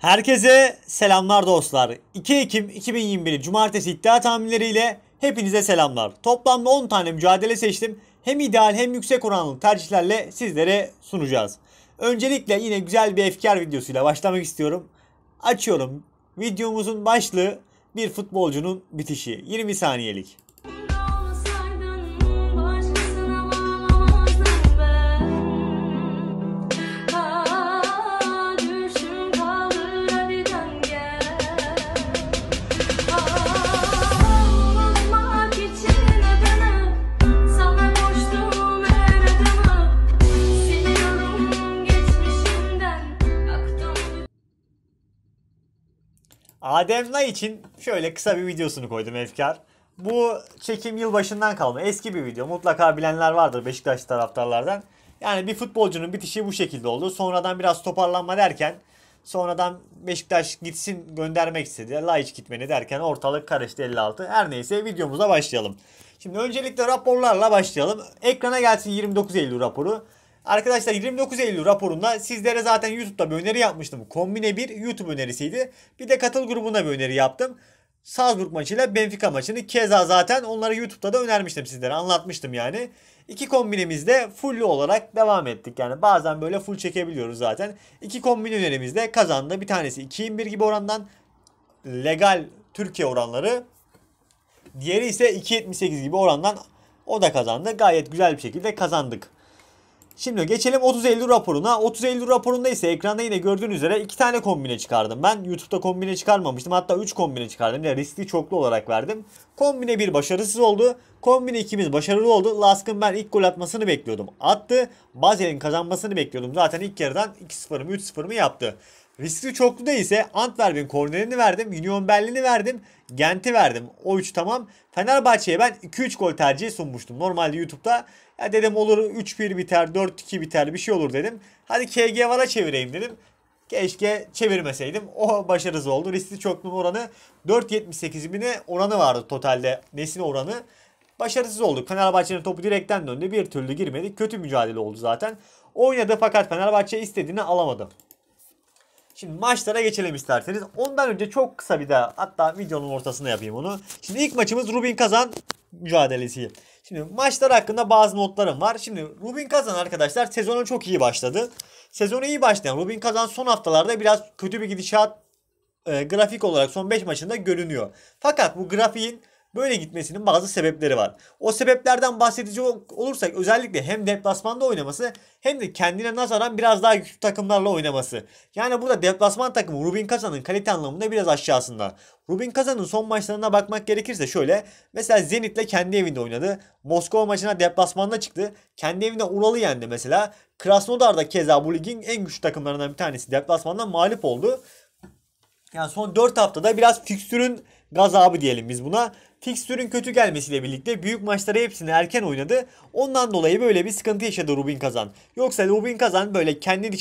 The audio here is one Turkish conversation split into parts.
Herkese selamlar dostlar. 2 Ekim 2021 Cumartesi iddia tahminleriyle hepinize selamlar. Toplamda 10 tane mücadele seçtim. Hem ideal hem yüksek oranlı tercihlerle sizlere sunacağız. Öncelikle yine güzel bir efkar videosuyla başlamak istiyorum. Açıyorum. Videomuzun başlığı bir futbolcunun bitişi. 20 saniyelik. Adem Nay için şöyle kısa bir videosunu koydum Efkar. Bu çekim yılbaşından kalma eski bir video. Mutlaka bilenler vardır Beşiktaş taraftarlardan. Yani bir futbolcunun bitişi bu şekilde oldu. Sonradan biraz toparlanma derken sonradan Beşiktaş gitsin göndermek istedi. Laiç gitmeni derken ortalık karıştı 56. Her neyse videomuza başlayalım. Şimdi öncelikle raporlarla başlayalım. Ekrana gelsin 29 Eylül raporu. Arkadaşlar 29 Eylül raporunda sizlere zaten YouTube'da bir öneri yapmıştım. Kombine bir YouTube önerisiydi. Bir de katıl grubuna bir öneri yaptım. Salzburg maçıyla Benfica maçını keza zaten onları YouTube'da da önermiştim sizlere anlatmıştım yani. İki kombinemizde full olarak devam ettik yani bazen böyle full çekebiliyoruz zaten. İki kombin önerimizde kazandı bir tanesi 2 gibi orandan legal Türkiye oranları. Diğeri ise 2.78 gibi orandan o da kazandı. Gayet güzel bir şekilde kazandık. Şimdi geçelim 30 raporuna. 30 raporunda ise ekranda yine gördüğünüz üzere iki tane kombine çıkardım. Ben YouTube'da kombine çıkarmamıştım. Hatta 3 kombine çıkardım. Yani riskli çoklu olarak verdim. Kombine 1 başarısız oldu. Kombine 2'miz başarılı oldu. Lask'ın ben ilk gol atmasını bekliyordum. Attı. Bazel'in kazanmasını bekliyordum. Zaten ilk yarıdan 2-0 mı 3-0 yaptı. Riskli çokluda ise Antwerp'in kornerini verdim, Union Berlin'i verdim, Gent'i verdim. O 3 tamam. Fenerbahçe'ye ben 2-3 gol tercihi sunmuştum. Normalde YouTube'da ya dedim olur 3-1 biter, 4-2 biter bir şey olur dedim. Hadi KG vara çevireyim dedim. Keşke çevirmeseydim. O başarısız oldu. Riski çoklu oranı 4.78 bine oranı vardı totalde. Nesin oranı. Başarısız olduk. Fenerbahçe'nin topu direkten döndü. Bir türlü girmedi. Kötü mücadele oldu zaten. Oynadı fakat Fenerbahçe istediğini alamadı. Şimdi maçlara geçelim isterseniz. Ondan önce çok kısa bir daha hatta videonun ortasında yapayım onu. Şimdi ilk maçımız Rubin Kazan mücadelesi. Şimdi maçlar hakkında bazı notlarım var. Şimdi Rubin Kazan arkadaşlar sezonu çok iyi başladı. Sezonu iyi başlayan Rubin Kazan son haftalarda biraz kötü bir gidişat e, grafik olarak son 5 maçında görünüyor. Fakat bu grafiğin Böyle gitmesinin bazı sebepleri var. O sebeplerden bahsedici olursak özellikle hem deplasmanda oynaması hem de kendine nazaran biraz daha güçlü takımlarla oynaması. Yani burada deplasman takımı Rubin Kazan'ın kalite anlamında biraz aşağısında. Rubin Kazan'ın son maçlarına bakmak gerekirse şöyle. Mesela Zenit'le kendi evinde oynadı. Moskova maçına deplasmanda çıktı. Kendi evinde Ural'ı yendi mesela. Krasnodar'da keza bu ligin en güçlü takımlarından bir tanesi. Deplasmandan mağlup oldu. Yani son 4 haftada biraz fikstürün gazabı diyelim biz buna. Fikstürün kötü gelmesiyle birlikte büyük maçları hepsini erken oynadı. Ondan dolayı böyle bir sıkıntı yaşadı Rubin Kazan. Yoksa Rubin Kazan böyle kendi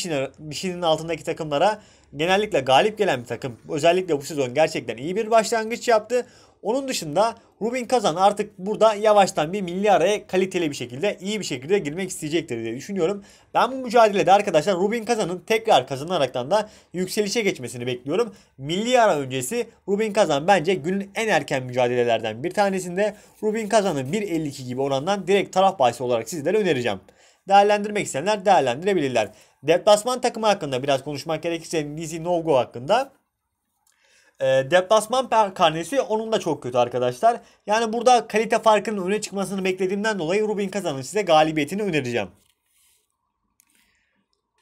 dişinin altındaki takımlara genellikle galip gelen bir takım özellikle bu sezon gerçekten iyi bir başlangıç yaptı. Onun dışında Rubin Kazan artık burada yavaştan bir milli araya kaliteli bir şekilde iyi bir şekilde girmek isteyecektir diye düşünüyorum. Ben bu mücadelede arkadaşlar Rubin Kazan'ın tekrar kazanaraktan da yükselişe geçmesini bekliyorum. Milli ara öncesi Rubin Kazan bence günün en erken mücadelelerden bir tanesinde Rubin Kazan'ın 1.52 gibi orandan direkt taraf bahsi olarak sizlere önereceğim. Değerlendirmek isteyenler değerlendirebilirler. Deplasman takımı hakkında biraz konuşmak gerekirse Nizi Novgo hakkında. E, deplasman karnesi onun da çok kötü arkadaşlar. Yani burada kalite farkının öne çıkmasını beklediğimden dolayı Rubin Kazan'ın size galibiyetini önereceğim.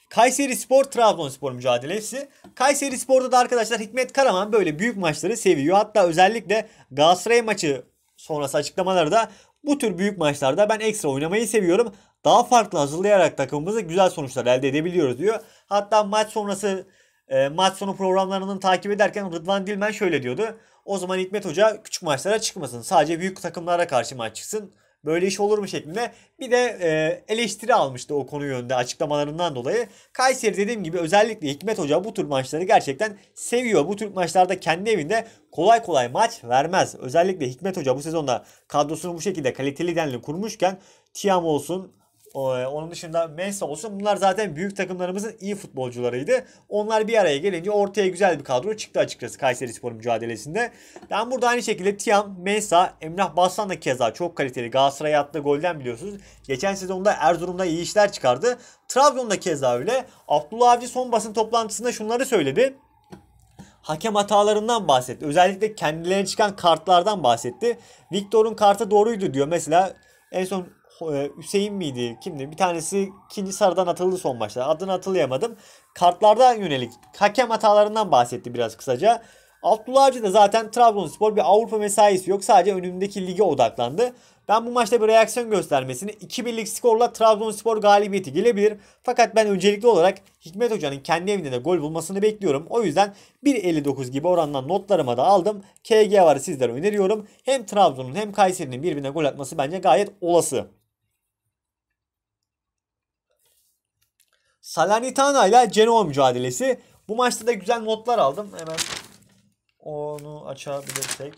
Kayseri Spor Trabzonspor mücadelesi. Kayseri Spor'da da arkadaşlar Hikmet Karaman böyle büyük maçları seviyor. Hatta özellikle Galatasaray maçı sonrası açıklamaları da bu tür büyük maçlarda ben ekstra oynamayı seviyorum daha farklı hazırlayarak takımımıza güzel sonuçlar elde edebiliyoruz diyor. Hatta maç sonrası e, maç sonu programlarını takip ederken Rıdvan Dilmen şöyle diyordu. O zaman Hikmet Hoca küçük maçlara çıkmasın. Sadece büyük takımlara karşı maç çıksın. Böyle iş olur mu şeklinde bir de e, eleştiri almıştı o konu yönde açıklamalarından dolayı. Kayseri dediğim gibi özellikle Hikmet Hoca bu tür maçları gerçekten seviyor. Bu tür maçlarda kendi evinde kolay kolay maç vermez. Özellikle Hikmet Hoca bu sezonda kadrosunu bu şekilde kaliteli denli kurmuşken Tiam olsun, onun dışında Mensa olsun. Bunlar zaten büyük takımlarımızın iyi futbolcularıydı. Onlar bir araya gelince ortaya güzel bir kadro çıktı açıkçası Kayseri Spor mücadelesinde. Ben burada aynı şekilde Tiam, Mensa, Emrah Baslan da keza çok kaliteli. Galatasaray'a attığı golden biliyorsunuz. Geçen sezonda Erzurum'da iyi işler çıkardı. Trabzon'da keza öyle. Abdullah Avcı son basın toplantısında şunları söyledi hakem hatalarından bahsetti. Özellikle kendilerine çıkan kartlardan bahsetti. Victor'un kartı doğruydu diyor. Mesela en son e, Hüseyin miydi kimdi? Bir tanesi ikinci sarıdan atıldı son maçta. Adını hatırlayamadım. Kartlardan yönelik hakem hatalarından bahsetti biraz kısaca. Abdullah Avcı da zaten Trabzonspor bir Avrupa mesaisi yok. Sadece önümdeki lige odaklandı. Ben bu maçta bir reaksiyon göstermesini 2-1'lik skorla Trabzonspor galibiyeti gelebilir. Fakat ben öncelikli olarak Hikmet Hoca'nın kendi evinde de gol bulmasını bekliyorum. O yüzden 1.59 gibi orandan notlarıma da aldım. KG varı sizlere öneriyorum. Hem Trabzon'un hem Kayseri'nin birbirine gol atması bence gayet olası. Salernitana ile Genoa mücadelesi. Bu maçta da güzel notlar aldım. Hemen onu açabilirsek.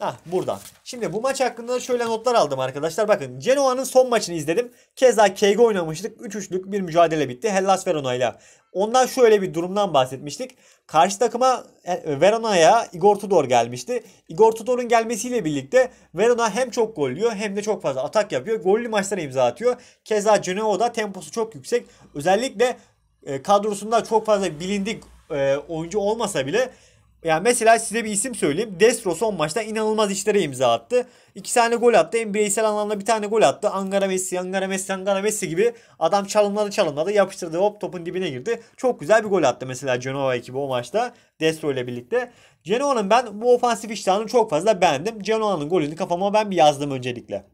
Hah burada. Şimdi bu maç hakkında şöyle notlar aldım arkadaşlar. Bakın Genoa'nın son maçını izledim. Keza Kego oynamıştık. 3-3'lük bir mücadele bitti. Hellas Verona ile. Ondan şöyle bir durumdan bahsetmiştik. Karşı takıma e, Verona'ya Igor Tudor gelmişti. Igor Tudor'un gelmesiyle birlikte Verona hem çok gollüyor hem de çok fazla atak yapıyor. Gollü maçlara imza atıyor. Keza Genoa'da temposu çok yüksek. Özellikle e, kadrosunda çok fazla bilindik e, oyuncu olmasa bile yani mesela size bir isim söyleyeyim. Destro son maçta inanılmaz işlere imza attı. İki tane gol attı. En bireysel anlamda bir tane gol attı. Angara Messi, Angara Messi, Angara Messi gibi adam çalımladı çalımladı. Yapıştırdı hop topun dibine girdi. Çok güzel bir gol attı mesela Genoa ekibi o maçta. Destro ile birlikte. Genoa'nın ben bu ofansif iştahını çok fazla beğendim. Genoa'nın golünü kafama ben bir yazdım öncelikle.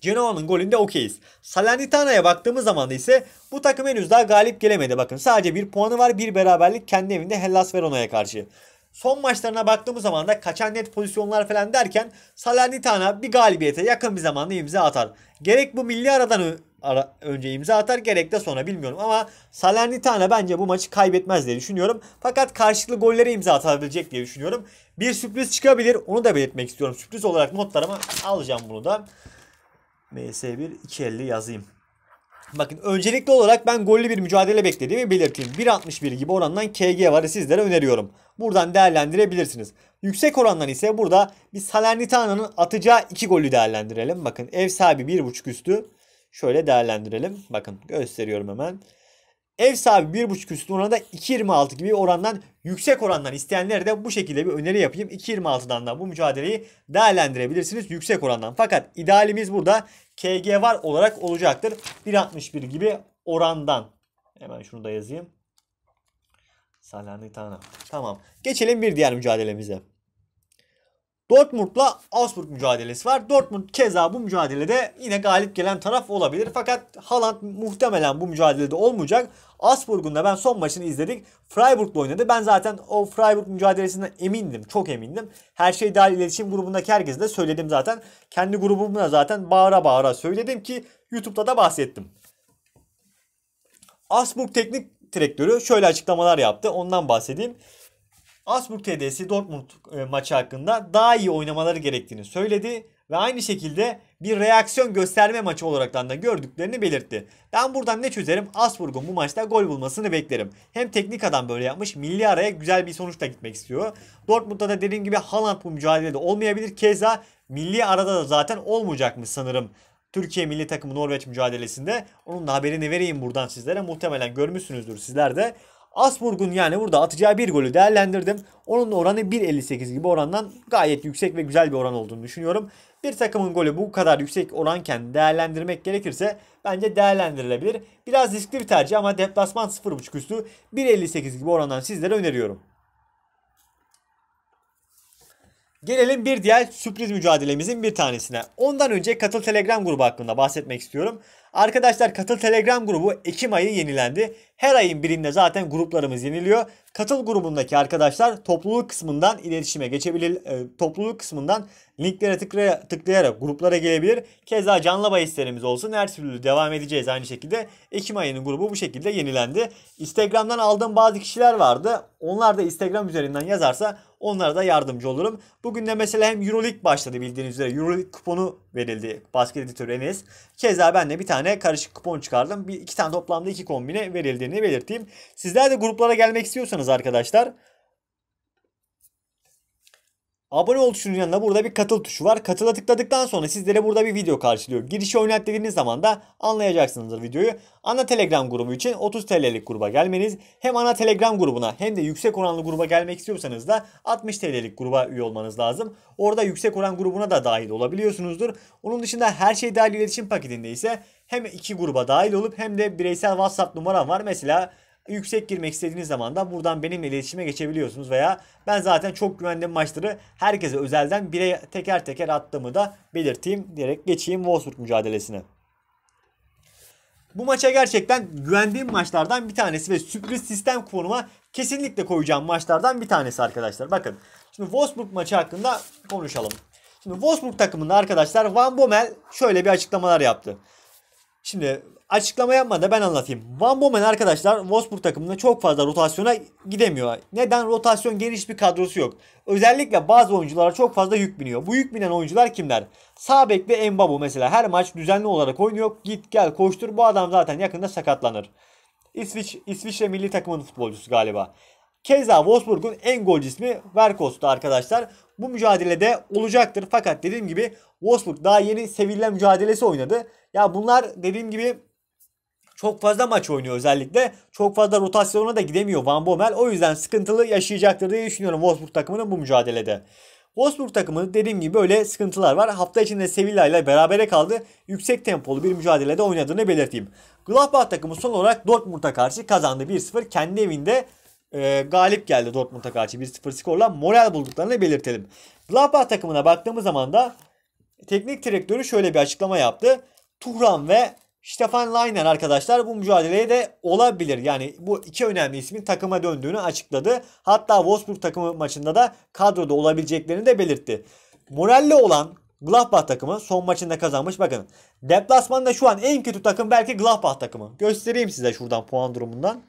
Genoa'nın golünde okeyiz. Salernitana'ya baktığımız zaman da ise bu takım henüz daha galip gelemedi. Bakın sadece bir puanı var bir beraberlik kendi evinde Hellas Verona'ya karşı. Son maçlarına baktığımız zaman da kaçan net pozisyonlar falan derken Salernitana bir galibiyete yakın bir zamanda imza atar. Gerek bu milli aradan ara, önce imza atar gerek de sonra bilmiyorum ama Salernitana bence bu maçı kaybetmez diye düşünüyorum. Fakat karşılıklı gollere imza atabilecek diye düşünüyorum. Bir sürpriz çıkabilir onu da belirtmek istiyorum. Sürpriz olarak notlarımı alacağım bunu da. MS1 250 yazayım. Bakın öncelikli olarak ben gollü bir mücadele beklediğimi belirteyim. 1.61 gibi orandan KG varı sizlere öneriyorum. Buradan değerlendirebilirsiniz. Yüksek orandan ise burada bir Salernitana'nın atacağı 2 golü değerlendirelim. Bakın ev sahibi 1.5 üstü. Şöyle değerlendirelim. Bakın gösteriyorum hemen. Ev sahibi 1.5 üstü oranı da 2.26 gibi orandan yüksek orandan isteyenlere de bu şekilde bir öneri yapayım. 2.26'dan da bu mücadeleyi değerlendirebilirsiniz yüksek orandan. Fakat idealimiz burada KG var olarak olacaktır. 1.61 gibi orandan. Hemen şunu da yazayım. Salernitana. Tamam. Geçelim bir diğer mücadelemize. Dortmund'la Augsburg mücadelesi var. Dortmund keza bu mücadelede yine galip gelen taraf olabilir. Fakat Haaland muhtemelen bu mücadelede olmayacak. Augsburg'un da ben son maçını izledik. Freiburg'la oynadı. Ben zaten o Freiburg mücadelesinden emindim. Çok emindim. Her şey dahil iletişim grubundaki herkese de söyledim zaten. Kendi grubumuna zaten bağıra bağıra söyledim ki YouTube'da da bahsettim. Augsburg teknik direktörü şöyle açıklamalar yaptı. Ondan bahsedeyim. Asburg TD'si Dortmund e, maçı hakkında daha iyi oynamaları gerektiğini söyledi ve aynı şekilde bir reaksiyon gösterme maçı olaraktan da gördüklerini belirtti. Ben buradan ne çözerim? Asburg'un bu maçta gol bulmasını beklerim. Hem teknik adam böyle yapmış milli araya güzel bir sonuçla gitmek istiyor. Dortmund'da da dediğim gibi Haaland bu mücadelede olmayabilir. Keza milli arada da zaten olmayacakmış sanırım. Türkiye milli takımı Norveç mücadelesinde. Onun da haberini vereyim buradan sizlere. Muhtemelen görmüşsünüzdür sizler de. Asburg'un yani burada atacağı bir golü değerlendirdim. Onun oranı 1.58 gibi orandan gayet yüksek ve güzel bir oran olduğunu düşünüyorum. Bir takımın golü bu kadar yüksek oranken değerlendirmek gerekirse bence değerlendirilebilir. Biraz riskli bir tercih ama deplasman 0.5 üstü 1.58 gibi orandan sizlere öneriyorum. Gelelim bir diğer sürpriz mücadelemizin bir tanesine. Ondan önce katıl Telegram grubu hakkında bahsetmek istiyorum. Arkadaşlar katıl telegram grubu Ekim ayı yenilendi. Her ayın birinde zaten gruplarımız yeniliyor. Katıl grubundaki arkadaşlar topluluk kısmından iletişime geçebilir. E, topluluk kısmından linklere tıklaya, tıklayarak gruplara gelebilir. Keza canlı bahislerimiz olsun. Her türlü devam edeceğiz aynı şekilde. Ekim ayının grubu bu şekilde yenilendi. Instagram'dan aldığım bazı kişiler vardı. Onlar da Instagram üzerinden yazarsa Onlara da yardımcı olurum. Bugün de mesela hem Euroleague başladı bildiğiniz üzere. Euroleague kuponu verildi basket editörü Enes. Keza ben de bir tane karışık kupon çıkardım. Bir, iki tane toplamda iki kombine verildiğini belirteyim. Sizler de gruplara gelmek istiyorsanız arkadaşlar Abone ol tuşunun yanında burada bir katıl tuşu var. Katıla tıkladıktan sonra sizlere burada bir video karşılıyor. Girişi oynat dediğiniz zaman da anlayacaksınızdır videoyu. Ana Telegram grubu için 30 TL'lik gruba gelmeniz. Hem ana Telegram grubuna hem de yüksek oranlı gruba gelmek istiyorsanız da 60 TL'lik gruba üye olmanız lazım. Orada yüksek oran grubuna da dahil olabiliyorsunuzdur. Onun dışında her şey dahil iletişim paketinde ise hem iki gruba dahil olup hem de bireysel WhatsApp numaram var. Mesela yüksek girmek istediğiniz zaman da buradan benimle iletişime geçebiliyorsunuz veya ben zaten çok güvendiğim maçları herkese özelden bire teker teker attığımı da belirteyim diyerek geçeyim Wolfsburg mücadelesine. Bu maça gerçekten güvendiğim maçlardan bir tanesi ve sürpriz sistem konuma kesinlikle koyacağım maçlardan bir tanesi arkadaşlar. Bakın şimdi Wolfsburg maçı hakkında konuşalım. Şimdi Wolfsburg takımında arkadaşlar Van Bommel şöyle bir açıklamalar yaptı. Şimdi açıklama yapmadan ben anlatayım. Van Bommel arkadaşlar Wolfsburg takımında çok fazla rotasyona gidemiyor. Neden? Rotasyon geniş bir kadrosu yok. Özellikle bazı oyunculara çok fazla yük biniyor. Bu yük binen oyuncular kimler? Sabek bek ve Mbabu mesela her maç düzenli olarak oynuyor. Git gel koştur bu adam zaten yakında sakatlanır. İsviç, İsviçre milli takımının futbolcusu galiba. Keza Wolfsburg'un en gol ismi Verkos'tu arkadaşlar. Bu mücadelede olacaktır fakat dediğim gibi Wolfsburg daha yeni Sevilla mücadelesi oynadı. Ya bunlar dediğim gibi çok fazla maç oynuyor özellikle. Çok fazla rotasyona da gidemiyor Van Bommel. O yüzden sıkıntılı yaşayacaktır diye düşünüyorum Wolfsburg takımının bu mücadelede. Wolfsburg takımı dediğim gibi böyle sıkıntılar var. Hafta içinde Sevilla ile berabere kaldı. Yüksek tempolu bir mücadelede oynadığını belirteyim. Gladbach takımı son olarak Dortmund'a karşı kazandı 1-0. Kendi evinde e, galip geldi Dortmund'a karşı 1-0 skorla moral bulduklarını belirtelim. Gladbach takımına baktığımız zaman da teknik direktörü şöyle bir açıklama yaptı. Tuhran ve Stefan Leinen arkadaşlar bu mücadeleye de olabilir. Yani bu iki önemli ismin takıma döndüğünü açıkladı. Hatta Wolfsburg takımı maçında da kadroda olabileceklerini de belirtti. Moralli olan Gladbach takımı son maçında kazanmış. Bakın deplasmanda şu an en kötü takım belki Gladbach takımı. Göstereyim size şuradan puan durumundan.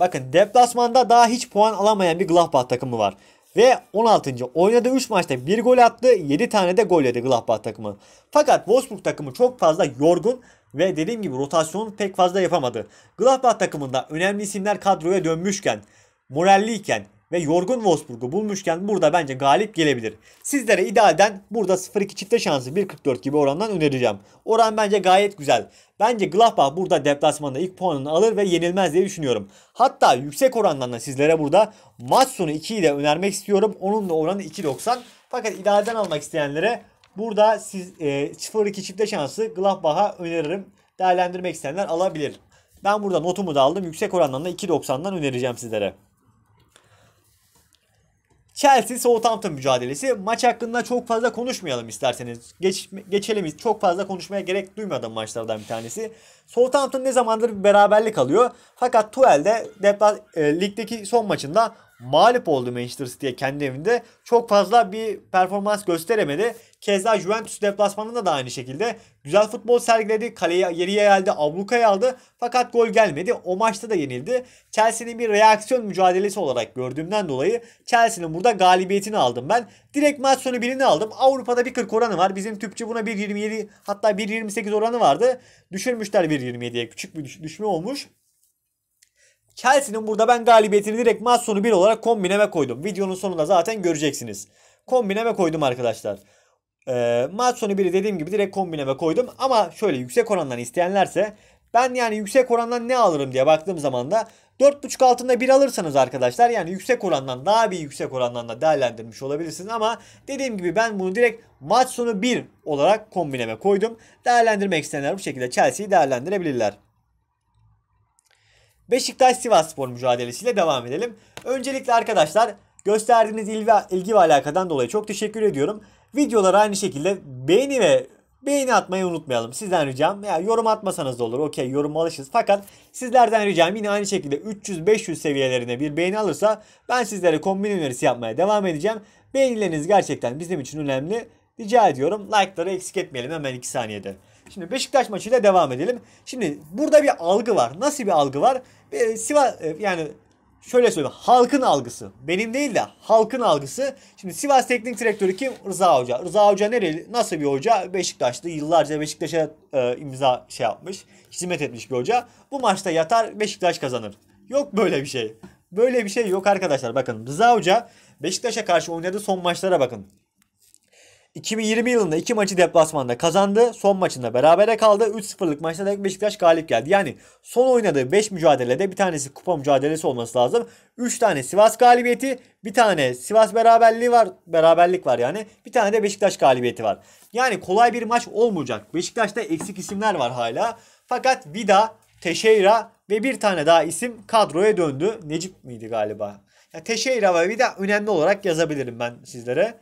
Bakın deplasmanda daha hiç puan alamayan bir Gladbach takımı var. Ve 16. Oynadığı 3 maçta 1 gol attı. 7 tane de gol yedi Gladbach takımı. Fakat Wolfsburg takımı çok fazla yorgun ve dediğim gibi rotasyon pek fazla yapamadı. Gladbach takımında önemli isimler kadroya dönmüşken, moralliyken ve yorgun Wolfsburg'u bulmuşken burada bence galip gelebilir. Sizlere idealden burada 0-2 çifte şansı 1.44 gibi orandan önereceğim. Oran bence gayet güzel. Bence Gladbach burada deplasmanda ilk puanını alır ve yenilmez diye düşünüyorum. Hatta yüksek orandan da sizlere burada maç sonu 2'yi de önermek istiyorum. Onun da oranı 2.90. Fakat idealden almak isteyenlere burada e, 0-2 çifte şansı Gladbach'a öneririm. Değerlendirmek isteyenler alabilir. Ben burada notumu da aldım. Yüksek orandan da 2.90'dan önereceğim sizlere. Chelsea Southampton mücadelesi. Maç hakkında çok fazla konuşmayalım isterseniz. Geç, geçelim. Çok fazla konuşmaya gerek duymadım maçlardan bir tanesi. Southampton ne zamandır bir beraberlik alıyor. Fakat tuelde de depla, e, ligdeki son maçında mağlup oldu Manchester City'ye kendi evinde. Çok fazla bir performans gösteremedi. Keza Juventus deplasmanında da aynı şekilde güzel futbol sergiledi. kaleye yeriye geldi, ablukaya aldı. Fakat gol gelmedi. O maçta da yenildi. Chelsea'nin bir reaksiyon mücadelesi olarak gördüğümden dolayı Chelsea'nin burada galibiyetini aldım ben. Direkt maç sonu birini aldım. Avrupa'da bir 40 oranı var. Bizim tüpçü buna 1.27 hatta 1.28 oranı vardı. Düşürmüşler 1.27'ye. Küçük bir düşme olmuş. Chelsea'nin burada ben galibiyetini direkt maç sonu 1 olarak kombineme koydum. Videonun sonunda zaten göreceksiniz. Kombineme koydum arkadaşlar. E, ee, maç sonu 1'i dediğim gibi direkt kombineme koydum. Ama şöyle yüksek orandan isteyenlerse ben yani yüksek orandan ne alırım diye baktığım zaman da 4.5 altında 1 alırsanız arkadaşlar yani yüksek orandan daha bir yüksek orandan da değerlendirmiş olabilirsiniz ama dediğim gibi ben bunu direkt maç sonu 1 olarak kombineme koydum. Değerlendirmek isteyenler bu şekilde Chelsea'yi değerlendirebilirler. Beşiktaş-Sivasspor mücadelesiyle devam edelim. Öncelikle arkadaşlar gösterdiğiniz ilgi, ilgi ve alakadan dolayı çok teşekkür ediyorum. Videolara aynı şekilde beğeni ve beğeni atmayı unutmayalım. Sizden ricam ya yorum atmasanız da olur. Okey yorum alışız. Fakat sizlerden ricam yine aynı şekilde 300-500 seviyelerine bir beğeni alırsa ben sizlere kombin önerisi yapmaya devam edeceğim. Beğenileriniz gerçekten bizim için önemli. Rica ediyorum. Like'ları eksik etmeyelim hemen 2 saniyede. Şimdi Beşiktaş maçıyla devam edelim. Şimdi burada bir algı var. Nasıl bir algı var? E, Sivas e, yani şöyle söyleyeyim. Halkın algısı. Benim değil de halkın algısı. Şimdi Sivas Teknik Direktörü kim? Rıza Hoca. Rıza Hoca nereli? Nasıl bir hoca? Beşiktaşlı. Yıllarca Beşiktaş'a e, imza şey yapmış. Hizmet etmiş bir hoca. Bu maçta yatar Beşiktaş kazanır. Yok böyle bir şey. Böyle bir şey yok arkadaşlar. Bakın Rıza Hoca Beşiktaş'a karşı oynadığı son maçlara bakın. 2020 yılında iki maçı deplasmanda kazandı. Son maçında berabere kaldı. 3-0'lık maçta da Beşiktaş galip geldi. Yani son oynadığı 5 mücadelede bir tanesi kupa mücadelesi olması lazım. 3 tane Sivas galibiyeti, bir tane Sivas beraberliği var. Beraberlik var yani. Bir tane de Beşiktaş galibiyeti var. Yani kolay bir maç olmayacak. Beşiktaş'ta eksik isimler var hala. Fakat Vida, Teşeyra ve bir tane daha isim kadroya döndü. Necip miydi galiba? Yani Teşeyra ve Vida önemli olarak yazabilirim ben sizlere.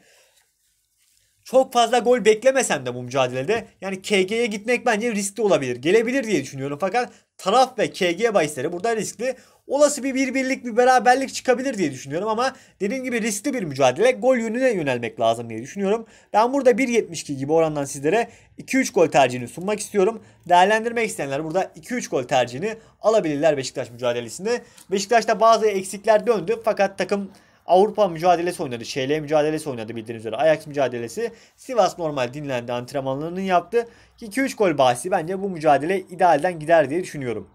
Çok fazla gol beklemesem de bu mücadelede yani KG'ye gitmek bence riskli olabilir. Gelebilir diye düşünüyorum fakat taraf ve KG bahisleri burada riskli. Olası bir birbirlik bir beraberlik çıkabilir diye düşünüyorum ama dediğim gibi riskli bir mücadele. Gol yönüne yönelmek lazım diye düşünüyorum. Ben burada 1.72 gibi orandan sizlere 2-3 gol tercihini sunmak istiyorum. Değerlendirmek isteyenler burada 2-3 gol tercihini alabilirler Beşiktaş mücadelesinde. Beşiktaş'ta bazı eksikler döndü fakat takım Avrupa mücadelesi oynadı. ŞL mücadelesi oynadı bildiğiniz üzere. Ajax mücadelesi. Sivas normal dinlendi antrenmanlarını yaptı. 2-3 gol bahsi bence bu mücadele idealden gider diye düşünüyorum.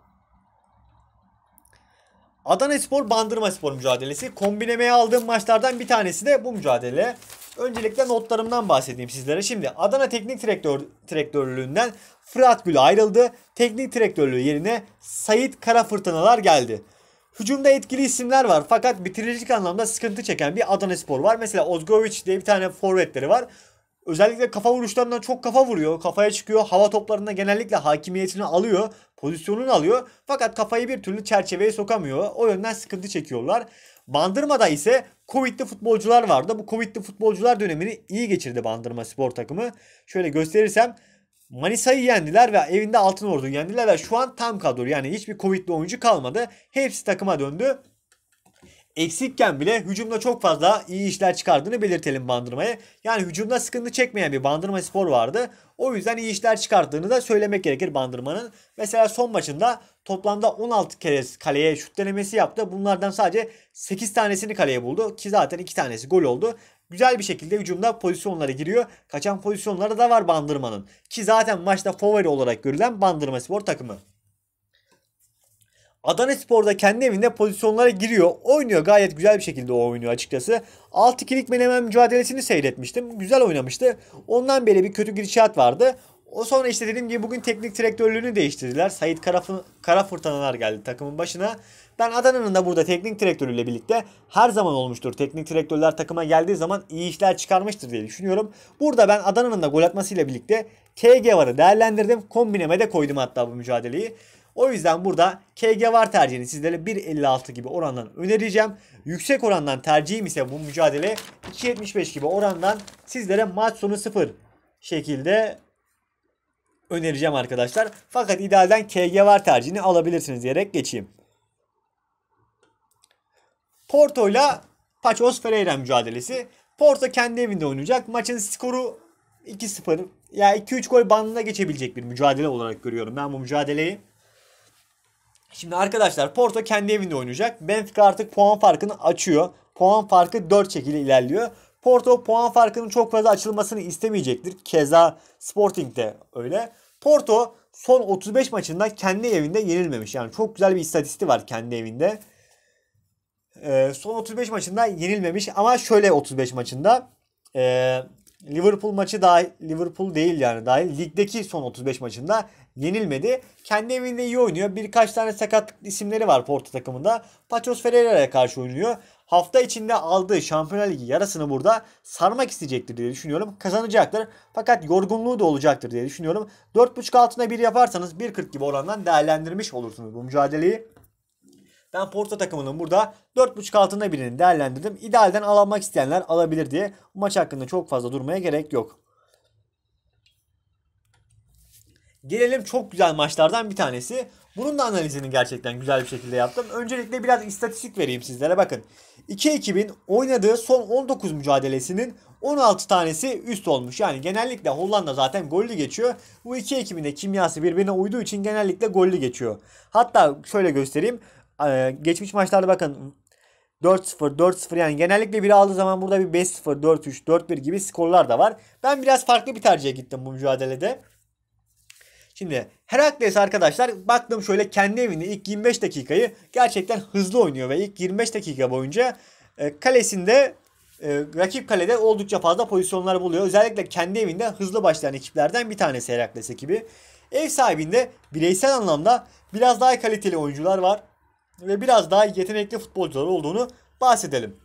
Adana Spor Bandırma Spor mücadelesi. Kombinemeye aldığım maçlardan bir tanesi de bu mücadele. Öncelikle notlarımdan bahsedeyim sizlere. Şimdi Adana Teknik Direktör, Direktörlüğünden Fırat Gül ayrıldı. Teknik direktörlüğü yerine Sait Kara Fırtınalar geldi. Hücumda etkili isimler var fakat bitiricilik anlamda sıkıntı çeken bir Adana Spor var. Mesela Ozgovic diye bir tane forvetleri var. Özellikle kafa vuruşlarından çok kafa vuruyor. Kafaya çıkıyor. Hava toplarında genellikle hakimiyetini alıyor. Pozisyonunu alıyor. Fakat kafayı bir türlü çerçeveye sokamıyor. O yönden sıkıntı çekiyorlar. Bandırma'da ise Covid'li futbolcular vardı. Bu Covid'li futbolcular dönemini iyi geçirdi Bandırma spor takımı. Şöyle gösterirsem Manisa'yı yendiler ve evinde altın ordu yendiler ve şu an tam kadro yani hiçbir Covid'li oyuncu kalmadı. Hepsi takıma döndü. Eksikken bile hücumda çok fazla iyi işler çıkardığını belirtelim bandırma'yı. Yani hücumda sıkıntı çekmeyen bir Bandırma Spor vardı. O yüzden iyi işler çıkarttığını da söylemek gerekir Bandırma'nın. Mesela son maçında toplamda 16 kere kaleye şut denemesi yaptı. Bunlardan sadece 8 tanesini kaleye buldu ki zaten 2 tanesi gol oldu güzel bir şekilde hücumda pozisyonlara giriyor. Kaçan pozisyonları da var Bandırma'nın. Ki zaten maçta favori olarak görülen Bandırma Spor takımı. Adana Spor da kendi evinde pozisyonlara giriyor. Oynuyor gayet güzel bir şekilde oynuyor açıkçası. 6-2'lik menemen mücadelesini seyretmiştim. Güzel oynamıştı. Ondan beri bir kötü gidişat vardı. O sonra işte dediğim gibi bugün teknik direktörlüğünü değiştirdiler. Sait Karafı, Kara Fırtınalar geldi takımın başına. Ben Adana'nın da burada teknik direktörüyle birlikte her zaman olmuştur. Teknik direktörler takıma geldiği zaman iyi işler çıkarmıştır diye düşünüyorum. Burada ben Adana'nın da gol atmasıyla birlikte KG varı değerlendirdim. Kombineme de koydum hatta bu mücadeleyi. O yüzden burada KG var tercihini sizlere 1.56 gibi orandan önereceğim. Yüksek orandan tercihim ise bu mücadele 2.75 gibi orandan sizlere maç sonu 0 şekilde önereceğim arkadaşlar. Fakat idealden KG var tercihini alabilirsiniz diyerek geçeyim. Porto ile Paços Ferreira mücadelesi. Porto kendi evinde oynayacak. Maçın skoru 2-0 ya yani 2-3 gol bandına geçebilecek bir mücadele olarak görüyorum ben bu mücadeleyi. Şimdi arkadaşlar Porto kendi evinde oynayacak. Benfica artık puan farkını açıyor. Puan farkı 4 şekilde ilerliyor. Porto puan farkının çok fazla açılmasını istemeyecektir. Keza Sporting de öyle. Porto son 35 maçında kendi evinde yenilmemiş. Yani çok güzel bir istatisti var kendi evinde. Ee, son 35 maçında yenilmemiş ama şöyle 35 maçında e, Liverpool maçı dahil Liverpool değil yani dahil ligdeki son 35 maçında yenilmedi. Kendi evinde iyi oynuyor. Birkaç tane sakat isimleri var Porto takımında. Pachos Ferreira'ya karşı oynuyor hafta içinde aldığı Şampiyonlar Ligi yarısını burada sarmak isteyecektir diye düşünüyorum. Kazanacaktır. Fakat yorgunluğu da olacaktır diye düşünüyorum. 4.5 altına 1 yaparsanız 1.40 gibi orandan değerlendirmiş olursunuz bu mücadeleyi. Ben Porto takımının burada 4.5 altında birini değerlendirdim. İdealden almak isteyenler alabilir diye. Bu maç hakkında çok fazla durmaya gerek yok. Gelelim çok güzel maçlardan bir tanesi. Bunun da analizini gerçekten güzel bir şekilde yaptım. Öncelikle biraz istatistik vereyim sizlere bakın. iki ekibin oynadığı son 19 mücadelesinin 16 tanesi üst olmuş. Yani genellikle Hollanda zaten gollü geçiyor. Bu iki ekibin de kimyası birbirine uyduğu için genellikle gollü geçiyor. Hatta şöyle göstereyim. Ee, geçmiş maçlarda bakın 4-0, 4-0 yani genellikle biri aldığı zaman burada bir 5-0, 4-3, 4-1 gibi skorlar da var. Ben biraz farklı bir tercihe gittim bu mücadelede. Şimdi Herakles arkadaşlar baktım şöyle kendi evinde ilk 25 dakikayı gerçekten hızlı oynuyor ve ilk 25 dakika boyunca e, kalesinde e, rakip kalede oldukça fazla pozisyonlar buluyor. Özellikle kendi evinde hızlı başlayan ekiplerden bir tanesi Herakles ekibi. Ev sahibinde bireysel anlamda biraz daha kaliteli oyuncular var ve biraz daha yetenekli futbolcular olduğunu bahsedelim.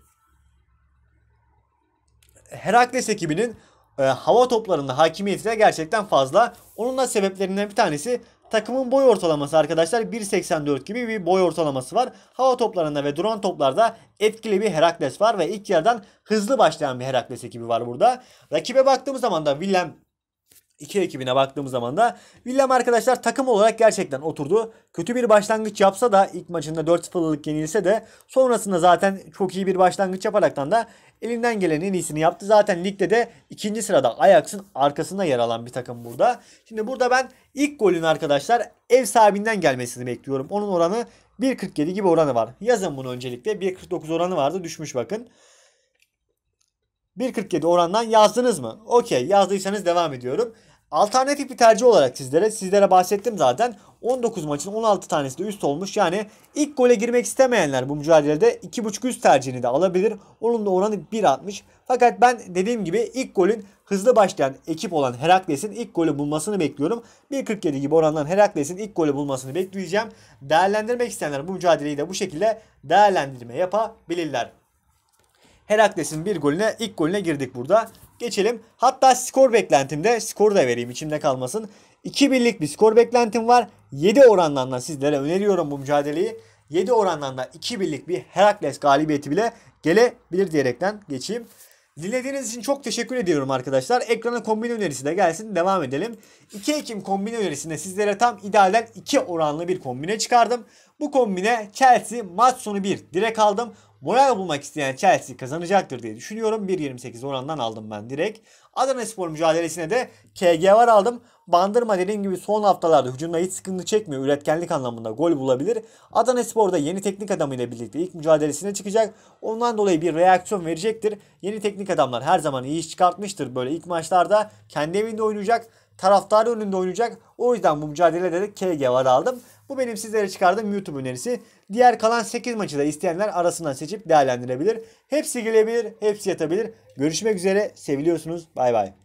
Herakles ekibinin e, hava toplarında hakimiyetine gerçekten fazla. Onun da sebeplerinden bir tanesi takımın boy ortalaması arkadaşlar 1.84 gibi bir boy ortalaması var. Hava toplarında ve drone toplarda etkili bir Herakles var ve ilk yerden hızlı başlayan bir Herakles ekibi var burada. Rakibe baktığımız zaman da Willem 2 ekibine baktığımız zaman da William arkadaşlar takım olarak gerçekten oturdu. Kötü bir başlangıç yapsa da ilk maçında 4-0'lık yenilse de sonrasında zaten çok iyi bir başlangıç yaparaktan da elinden gelen en iyisini yaptı. Zaten ligde de ikinci sırada Ajax'ın arkasında yer alan bir takım burada. Şimdi burada ben ilk golün arkadaşlar ev sahibinden gelmesini bekliyorum. Onun oranı 1.47 gibi oranı var. Yazın bunu öncelikle. 1.49 oranı vardı düşmüş bakın. 1.47 orandan yazdınız mı? Okey yazdıysanız devam ediyorum. Alternatif bir tercih olarak sizlere, sizlere bahsettim zaten. 19 maçın 16 tanesi de üst olmuş. Yani ilk gole girmek istemeyenler bu mücadelede 2.5 üst tercihini de alabilir. Onun da oranı 1.60. Fakat ben dediğim gibi ilk golün hızlı başlayan ekip olan Herakles'in ilk golü bulmasını bekliyorum. 1.47 gibi orandan Herakles'in ilk golü bulmasını bekleyeceğim. Değerlendirmek isteyenler bu mücadeleyi de bu şekilde değerlendirme yapabilirler. Herakles'in bir golüne ilk golüne girdik burada. Geçelim. Hatta skor beklentimde skoru da vereyim içimde kalmasın. 2-1'lik bir skor beklentim var. 7 orandan da sizlere öneriyorum bu mücadeleyi. 7 orandan da 2-1'lik bir Herakles galibiyeti bile gelebilir diyerekten geçeyim. Dinlediğiniz için çok teşekkür ediyorum arkadaşlar. Ekrana kombin önerisi de gelsin. Devam edelim. 2 Ekim kombin önerisinde sizlere tam idealden 2 oranlı bir kombine çıkardım. Bu kombine Chelsea maç sonu 1 direkt aldım. Moral bulmak isteyen Chelsea kazanacaktır diye düşünüyorum. 1.28 orandan aldım ben direkt. Adana Spor mücadelesine de KG var aldım. Bandırma dediğim gibi son haftalarda hücumda hiç sıkıntı çekmiyor. Üretkenlik anlamında gol bulabilir. Adana Spor'da yeni teknik adamıyla birlikte ilk mücadelesine çıkacak. Ondan dolayı bir reaksiyon verecektir. Yeni teknik adamlar her zaman iyi iş çıkartmıştır. Böyle ilk maçlarda kendi evinde oynayacak taraftarı önünde oynayacak. O yüzden bu mücadelede de KG var aldım. Bu benim sizlere çıkardığım YouTube önerisi. Diğer kalan 8 maçı da isteyenler arasından seçip değerlendirebilir. Hepsi gelebilir, hepsi yatabilir. Görüşmek üzere, seviliyorsunuz. Bay bay.